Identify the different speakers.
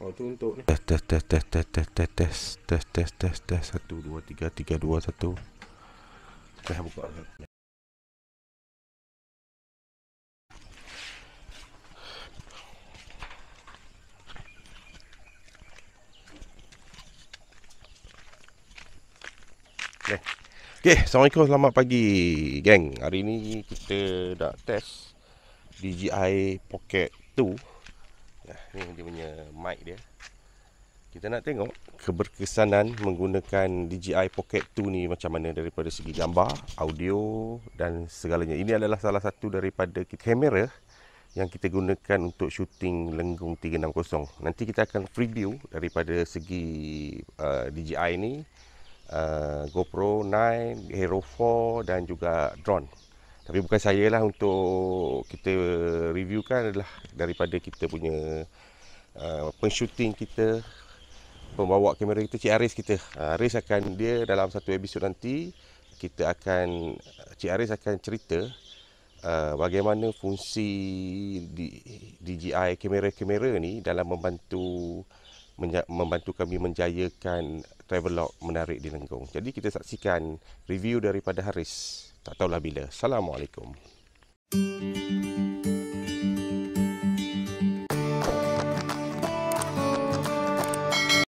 Speaker 1: Oh, tu untuk ni. Test, test, test, test, test, test, test, test, test, test, test, test, satu, dua, tiga, tiga, dua, satu. Dah buka. Okay, Assalamualaikum, selamat pagi gang. hari ni kita dah test DJI Pocket 2 lah. Ni dia punya mic dia Kita nak tengok keberkesanan menggunakan DJI Pocket 2 ni macam mana daripada segi gambar, audio dan segalanya Ini adalah salah satu daripada kamera yang kita gunakan untuk syuting lenggung 360 Nanti kita akan preview daripada segi uh, DJI ni uh, GoPro 9, Hero 4 dan juga drone tapi bukan saya lah untuk kita review kan adalah daripada kita punya uh, pen kita, pembawa kamera kita, Cik Aris kita. Uh, Aris akan dia dalam satu episod nanti, kita akan, Cik Aris akan cerita uh, bagaimana fungsi di DJI kamera-kamera ni dalam membantu membantu kami menjayakan travel log menarik di Lenggong. Jadi kita saksikan review daripada Haris. Tak tahulah bila. Assalamualaikum. Música